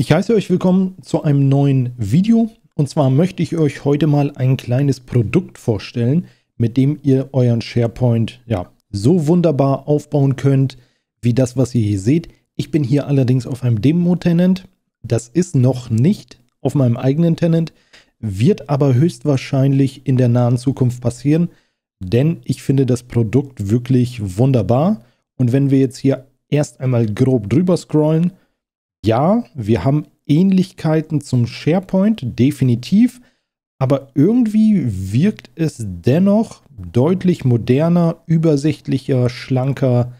Ich heiße euch willkommen zu einem neuen Video und zwar möchte ich euch heute mal ein kleines Produkt vorstellen, mit dem ihr euren SharePoint ja so wunderbar aufbauen könnt, wie das, was ihr hier seht. Ich bin hier allerdings auf einem Demo-Tenant. Das ist noch nicht auf meinem eigenen Tenant, wird aber höchstwahrscheinlich in der nahen Zukunft passieren, denn ich finde das Produkt wirklich wunderbar. Und wenn wir jetzt hier erst einmal grob drüber scrollen, ja, wir haben Ähnlichkeiten zum SharePoint, definitiv, aber irgendwie wirkt es dennoch deutlich moderner, übersichtlicher, schlanker.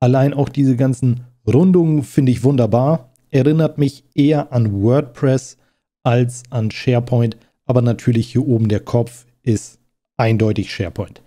Allein auch diese ganzen Rundungen finde ich wunderbar. Erinnert mich eher an WordPress als an SharePoint, aber natürlich hier oben der Kopf ist eindeutig SharePoint.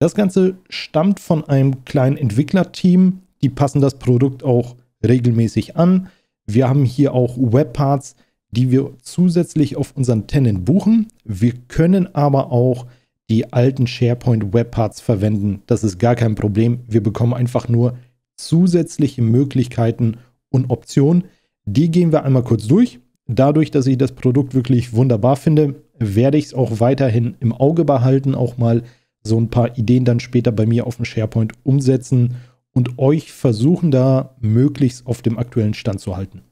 Das Ganze stammt von einem kleinen Entwicklerteam, die passen das Produkt auch regelmäßig an. Wir haben hier auch Webparts, die wir zusätzlich auf unseren Tenant buchen. Wir können aber auch die alten SharePoint Webparts verwenden. Das ist gar kein Problem. Wir bekommen einfach nur zusätzliche Möglichkeiten und Optionen. Die gehen wir einmal kurz durch. Dadurch, dass ich das Produkt wirklich wunderbar finde, werde ich es auch weiterhin im Auge behalten, auch mal so ein paar Ideen dann später bei mir auf dem SharePoint umsetzen und euch versuchen da möglichst auf dem aktuellen Stand zu halten.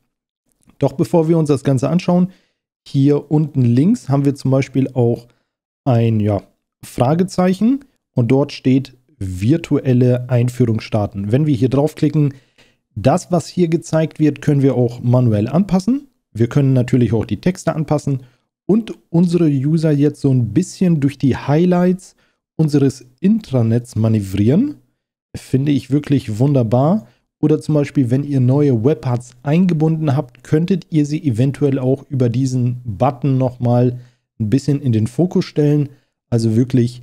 Doch bevor wir uns das Ganze anschauen, hier unten links haben wir zum Beispiel auch ein ja, Fragezeichen und dort steht virtuelle Einführung starten. Wenn wir hier draufklicken, das, was hier gezeigt wird, können wir auch manuell anpassen. Wir können natürlich auch die Texte anpassen und unsere User jetzt so ein bisschen durch die Highlights unseres Intranets manövrieren finde ich wirklich wunderbar. Oder zum Beispiel, wenn ihr neue Webparts eingebunden habt, könntet ihr sie eventuell auch über diesen Button nochmal ein bisschen in den Fokus stellen. Also wirklich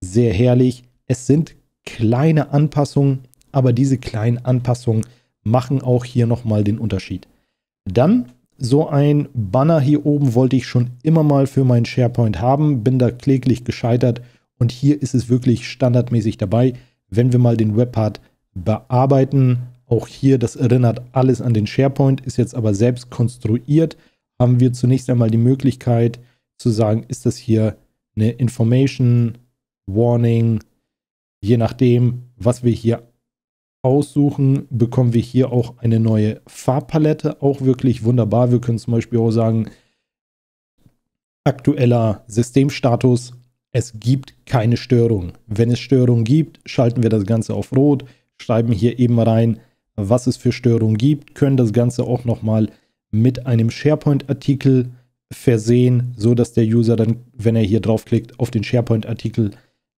sehr herrlich. Es sind kleine Anpassungen, aber diese kleinen Anpassungen machen auch hier nochmal den Unterschied. Dann so ein Banner hier oben wollte ich schon immer mal für meinen SharePoint haben, bin da kläglich gescheitert und hier ist es wirklich standardmäßig dabei wenn wir mal den Webpart bearbeiten. Auch hier, das erinnert alles an den SharePoint, ist jetzt aber selbst konstruiert. Haben wir zunächst einmal die Möglichkeit zu sagen, ist das hier eine Information, Warning, je nachdem, was wir hier aussuchen, bekommen wir hier auch eine neue Farbpalette. Auch wirklich wunderbar. Wir können zum Beispiel auch sagen, aktueller Systemstatus es gibt keine Störung. Wenn es Störung gibt, schalten wir das Ganze auf Rot, schreiben hier eben rein, was es für Störungen gibt, können das Ganze auch nochmal mit einem SharePoint-Artikel versehen, so dass der User dann, wenn er hier draufklickt, auf den SharePoint-Artikel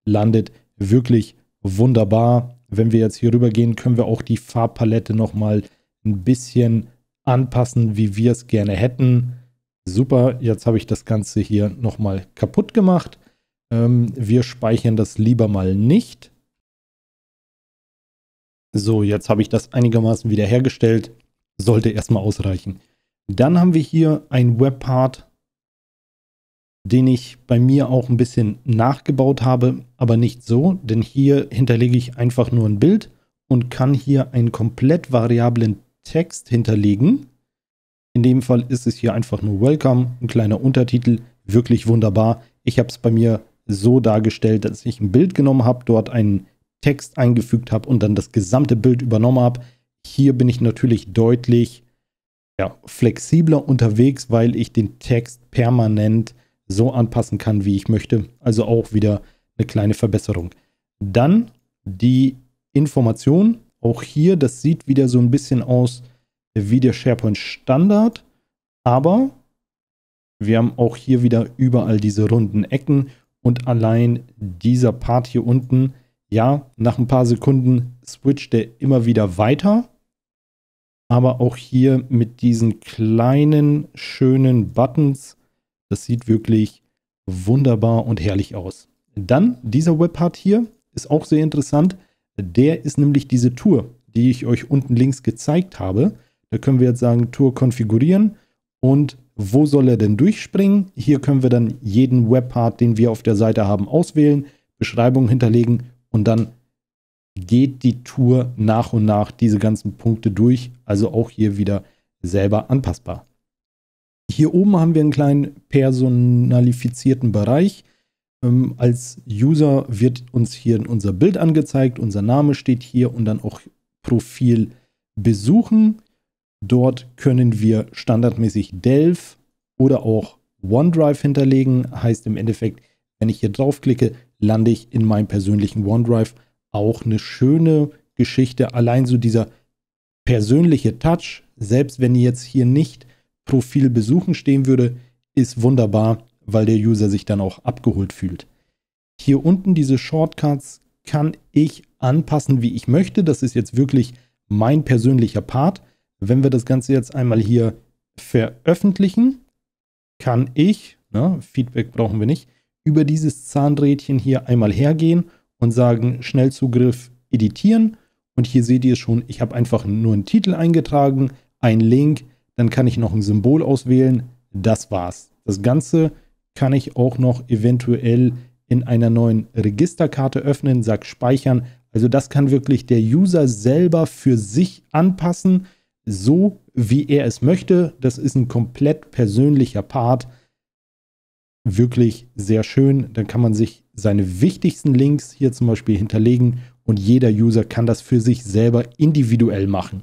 landet. Wirklich wunderbar. Wenn wir jetzt hier rüber gehen, können wir auch die Farbpalette nochmal ein bisschen anpassen, wie wir es gerne hätten. Super, jetzt habe ich das Ganze hier nochmal kaputt gemacht ähm, wir speichern das lieber mal nicht. So, jetzt habe ich das einigermaßen wiederhergestellt. Sollte erstmal ausreichen. Dann haben wir hier ein Webpart, den ich bei mir auch ein bisschen nachgebaut habe, aber nicht so, denn hier hinterlege ich einfach nur ein Bild und kann hier einen komplett variablen Text hinterlegen. In dem Fall ist es hier einfach nur Welcome, ein kleiner Untertitel, wirklich wunderbar. Ich habe es bei mir so dargestellt, dass ich ein Bild genommen habe, dort einen Text eingefügt habe und dann das gesamte Bild übernommen habe. Hier bin ich natürlich deutlich ja, flexibler unterwegs, weil ich den Text permanent so anpassen kann, wie ich möchte. Also auch wieder eine kleine Verbesserung. Dann die Information. Auch hier, das sieht wieder so ein bisschen aus wie der SharePoint Standard, aber wir haben auch hier wieder überall diese runden Ecken und allein dieser Part hier unten, ja, nach ein paar Sekunden switcht er immer wieder weiter. Aber auch hier mit diesen kleinen, schönen Buttons, das sieht wirklich wunderbar und herrlich aus. Dann dieser Webpart hier ist auch sehr interessant. Der ist nämlich diese Tour, die ich euch unten links gezeigt habe. Da können wir jetzt sagen, Tour konfigurieren und wo soll er denn durchspringen. Hier können wir dann jeden Webpart, den wir auf der Seite haben, auswählen, Beschreibung hinterlegen und dann geht die Tour nach und nach diese ganzen Punkte durch. Also auch hier wieder selber anpassbar. Hier oben haben wir einen kleinen personalifizierten Bereich. Ähm, als User wird uns hier unser Bild angezeigt, unser Name steht hier und dann auch Profil besuchen. Dort können wir standardmäßig Delve oder auch OneDrive hinterlegen. Heißt im Endeffekt, wenn ich hier draufklicke, lande ich in meinem persönlichen OneDrive. Auch eine schöne Geschichte. Allein so dieser persönliche Touch, selbst wenn jetzt hier nicht Profil besuchen stehen würde, ist wunderbar, weil der User sich dann auch abgeholt fühlt. Hier unten diese Shortcuts kann ich anpassen, wie ich möchte. Das ist jetzt wirklich mein persönlicher Part. Wenn wir das Ganze jetzt einmal hier veröffentlichen, kann ich, ne, Feedback brauchen wir nicht, über dieses Zahnrädchen hier einmal hergehen und sagen Schnellzugriff editieren. Und hier seht ihr schon, ich habe einfach nur einen Titel eingetragen, einen Link, dann kann ich noch ein Symbol auswählen. Das war's. Das Ganze kann ich auch noch eventuell in einer neuen Registerkarte öffnen, sag speichern. Also das kann wirklich der User selber für sich anpassen so, wie er es möchte. Das ist ein komplett persönlicher Part. Wirklich sehr schön. Dann kann man sich seine wichtigsten Links hier zum Beispiel hinterlegen und jeder User kann das für sich selber individuell machen.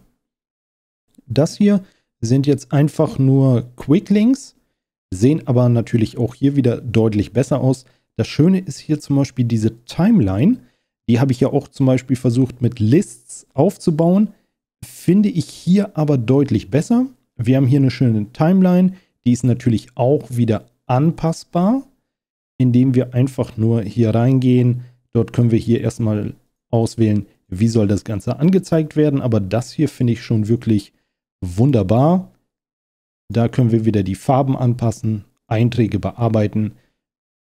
Das hier sind jetzt einfach nur Quick Links, sehen aber natürlich auch hier wieder deutlich besser aus. Das Schöne ist hier zum Beispiel diese Timeline. Die habe ich ja auch zum Beispiel versucht mit Lists aufzubauen finde ich hier aber deutlich besser. Wir haben hier eine schöne Timeline. Die ist natürlich auch wieder anpassbar, indem wir einfach nur hier reingehen. Dort können wir hier erstmal auswählen, wie soll das Ganze angezeigt werden. Aber das hier finde ich schon wirklich wunderbar. Da können wir wieder die Farben anpassen, Einträge bearbeiten.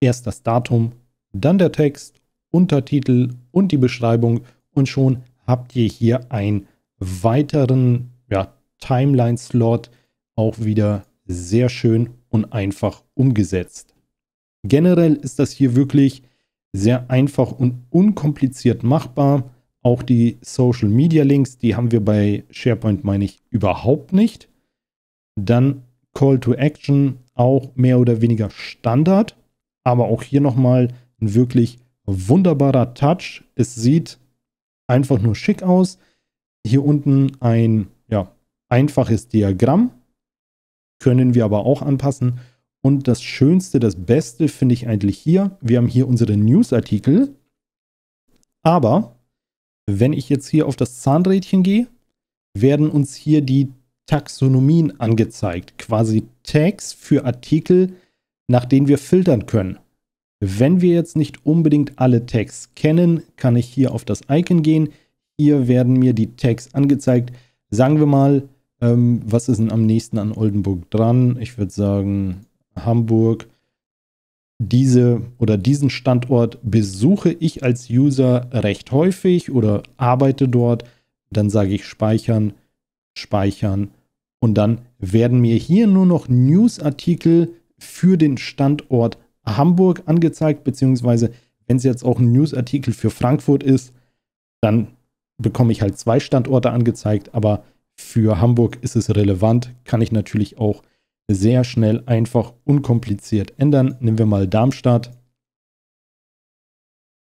Erst das Datum, dann der Text, Untertitel und die Beschreibung. Und schon habt ihr hier ein weiteren ja, Timeline-Slot auch wieder sehr schön und einfach umgesetzt. Generell ist das hier wirklich sehr einfach und unkompliziert machbar. Auch die Social Media Links, die haben wir bei SharePoint, meine ich, überhaupt nicht. Dann Call to Action, auch mehr oder weniger Standard. Aber auch hier nochmal ein wirklich wunderbarer Touch. Es sieht einfach nur schick aus hier unten ein ja, einfaches Diagramm. Können wir aber auch anpassen. Und das Schönste, das Beste finde ich eigentlich hier. Wir haben hier unsere Newsartikel. Aber wenn ich jetzt hier auf das Zahnrädchen gehe, werden uns hier die Taxonomien angezeigt. Quasi Tags für Artikel, nach denen wir filtern können. Wenn wir jetzt nicht unbedingt alle Tags kennen, kann ich hier auf das Icon gehen hier werden mir die Tags angezeigt. Sagen wir mal, ähm, was ist denn am nächsten an Oldenburg dran? Ich würde sagen Hamburg. Diese oder diesen Standort besuche ich als User recht häufig oder arbeite dort. Dann sage ich speichern, speichern und dann werden mir hier nur noch Newsartikel für den Standort Hamburg angezeigt, beziehungsweise wenn es jetzt auch ein Newsartikel für Frankfurt ist, dann bekomme ich halt zwei Standorte angezeigt, aber für Hamburg ist es relevant, kann ich natürlich auch sehr schnell, einfach, unkompliziert ändern. Nehmen wir mal Darmstadt.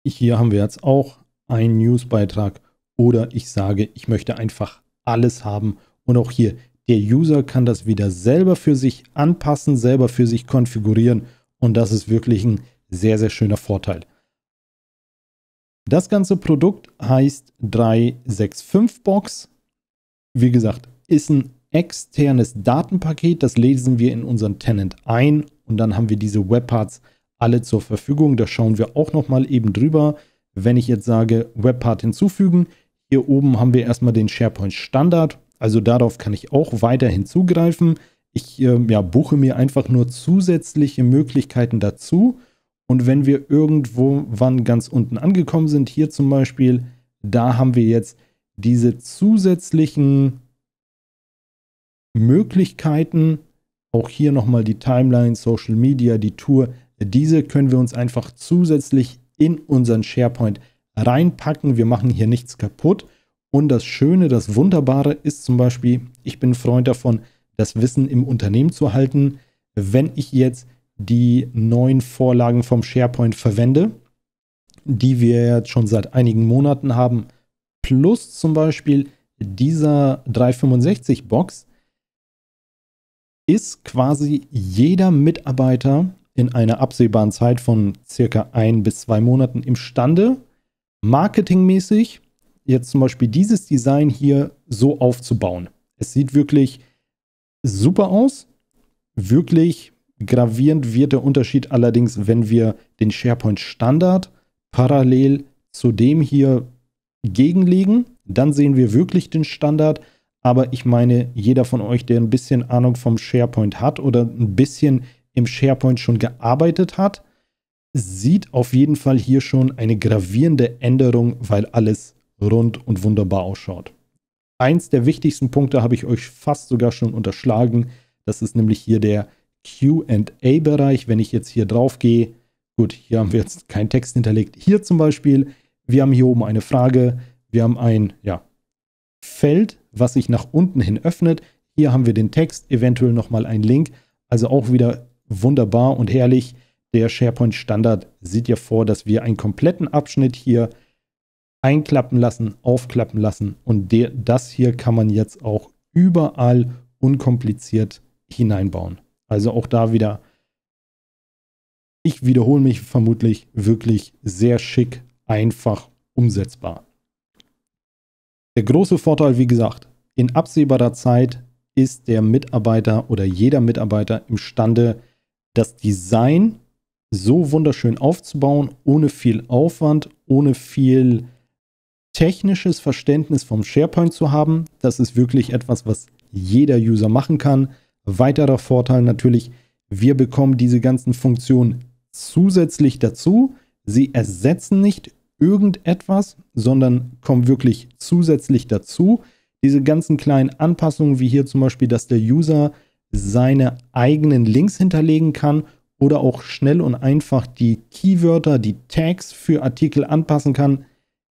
Hier haben wir jetzt auch einen Newsbeitrag oder ich sage, ich möchte einfach alles haben. Und auch hier, der User kann das wieder selber für sich anpassen, selber für sich konfigurieren und das ist wirklich ein sehr, sehr schöner Vorteil. Das ganze Produkt heißt 365 Box. Wie gesagt, ist ein externes Datenpaket. Das lesen wir in unseren Tenant ein und dann haben wir diese Webparts alle zur Verfügung. Da schauen wir auch nochmal eben drüber. Wenn ich jetzt sage Webpart hinzufügen, hier oben haben wir erstmal den SharePoint Standard. Also darauf kann ich auch weiterhin zugreifen. Ich äh, ja, buche mir einfach nur zusätzliche Möglichkeiten dazu. Und wenn wir irgendwo wann ganz unten angekommen sind, hier zum Beispiel, da haben wir jetzt diese zusätzlichen Möglichkeiten, auch hier nochmal die Timeline, Social Media, die Tour, diese können wir uns einfach zusätzlich in unseren SharePoint reinpacken. Wir machen hier nichts kaputt. Und das Schöne, das Wunderbare ist zum Beispiel, ich bin Freund davon, das Wissen im Unternehmen zu halten. Wenn ich jetzt die neuen Vorlagen vom SharePoint verwende, die wir jetzt schon seit einigen Monaten haben, plus zum Beispiel dieser 365-Box, ist quasi jeder Mitarbeiter in einer absehbaren Zeit von circa ein bis zwei Monaten imstande, marketingmäßig jetzt zum Beispiel dieses Design hier so aufzubauen. Es sieht wirklich super aus, wirklich Gravierend wird der Unterschied allerdings, wenn wir den SharePoint Standard parallel zu dem hier gegenlegen. Dann sehen wir wirklich den Standard. Aber ich meine, jeder von euch, der ein bisschen Ahnung vom SharePoint hat oder ein bisschen im SharePoint schon gearbeitet hat, sieht auf jeden Fall hier schon eine gravierende Änderung, weil alles rund und wunderbar ausschaut. Eins der wichtigsten Punkte habe ich euch fast sogar schon unterschlagen. Das ist nämlich hier der QA-Bereich. Wenn ich jetzt hier drauf gehe, gut, hier haben wir jetzt keinen Text hinterlegt. Hier zum Beispiel, wir haben hier oben eine Frage, wir haben ein ja, Feld, was sich nach unten hin öffnet. Hier haben wir den Text, eventuell nochmal einen Link. Also auch wieder wunderbar und herrlich. Der SharePoint-Standard sieht ja vor, dass wir einen kompletten Abschnitt hier einklappen lassen, aufklappen lassen. Und der, das hier kann man jetzt auch überall unkompliziert hineinbauen. Also auch da wieder, ich wiederhole mich vermutlich wirklich sehr schick, einfach umsetzbar. Der große Vorteil, wie gesagt, in absehbarer Zeit ist der Mitarbeiter oder jeder Mitarbeiter imstande, das Design so wunderschön aufzubauen, ohne viel Aufwand, ohne viel technisches Verständnis vom SharePoint zu haben. Das ist wirklich etwas, was jeder User machen kann. Weiterer Vorteil natürlich, wir bekommen diese ganzen Funktionen zusätzlich dazu. Sie ersetzen nicht irgendetwas, sondern kommen wirklich zusätzlich dazu. Diese ganzen kleinen Anpassungen, wie hier zum Beispiel, dass der User seine eigenen Links hinterlegen kann oder auch schnell und einfach die Keywörter, die Tags für Artikel anpassen kann,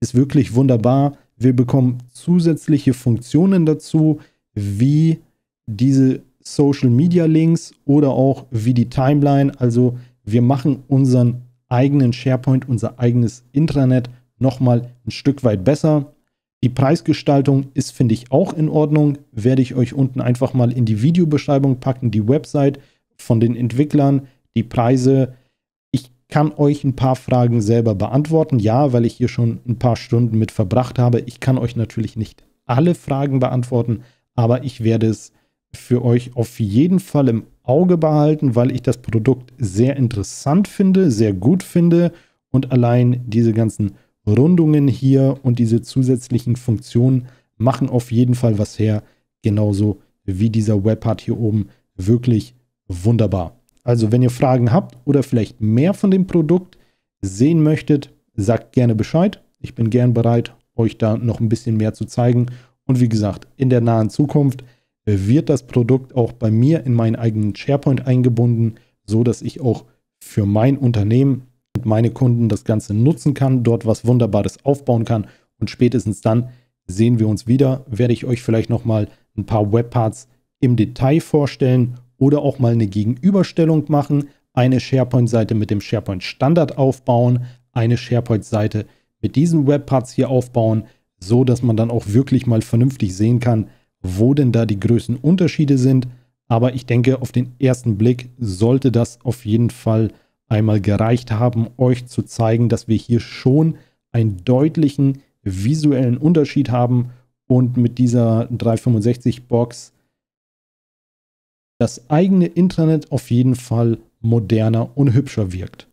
ist wirklich wunderbar. Wir bekommen zusätzliche Funktionen dazu, wie diese Social Media Links oder auch wie die Timeline. Also wir machen unseren eigenen SharePoint, unser eigenes Intranet nochmal ein Stück weit besser. Die Preisgestaltung ist, finde ich, auch in Ordnung. Werde ich euch unten einfach mal in die Videobeschreibung packen, die Website von den Entwicklern, die Preise. Ich kann euch ein paar Fragen selber beantworten. Ja, weil ich hier schon ein paar Stunden mit verbracht habe. Ich kann euch natürlich nicht alle Fragen beantworten, aber ich werde es für euch auf jeden Fall im Auge behalten, weil ich das Produkt sehr interessant finde, sehr gut finde und allein diese ganzen Rundungen hier und diese zusätzlichen Funktionen machen auf jeden Fall was her, genauso wie dieser Webpart hier oben wirklich wunderbar. Also wenn ihr Fragen habt oder vielleicht mehr von dem Produkt sehen möchtet, sagt gerne Bescheid. Ich bin gern bereit, euch da noch ein bisschen mehr zu zeigen. Und wie gesagt, in der nahen Zukunft wird das Produkt auch bei mir in meinen eigenen SharePoint eingebunden, so dass ich auch für mein Unternehmen und meine Kunden das Ganze nutzen kann, dort was Wunderbares aufbauen kann und spätestens dann sehen wir uns wieder, werde ich euch vielleicht nochmal ein paar Webparts im Detail vorstellen oder auch mal eine Gegenüberstellung machen, eine SharePoint-Seite mit dem SharePoint-Standard aufbauen, eine SharePoint-Seite mit diesen Webparts hier aufbauen, so dass man dann auch wirklich mal vernünftig sehen kann, wo denn da die größten Unterschiede sind. Aber ich denke, auf den ersten Blick sollte das auf jeden Fall einmal gereicht haben, euch zu zeigen, dass wir hier schon einen deutlichen visuellen Unterschied haben und mit dieser 365-Box das eigene Intranet auf jeden Fall moderner und hübscher wirkt.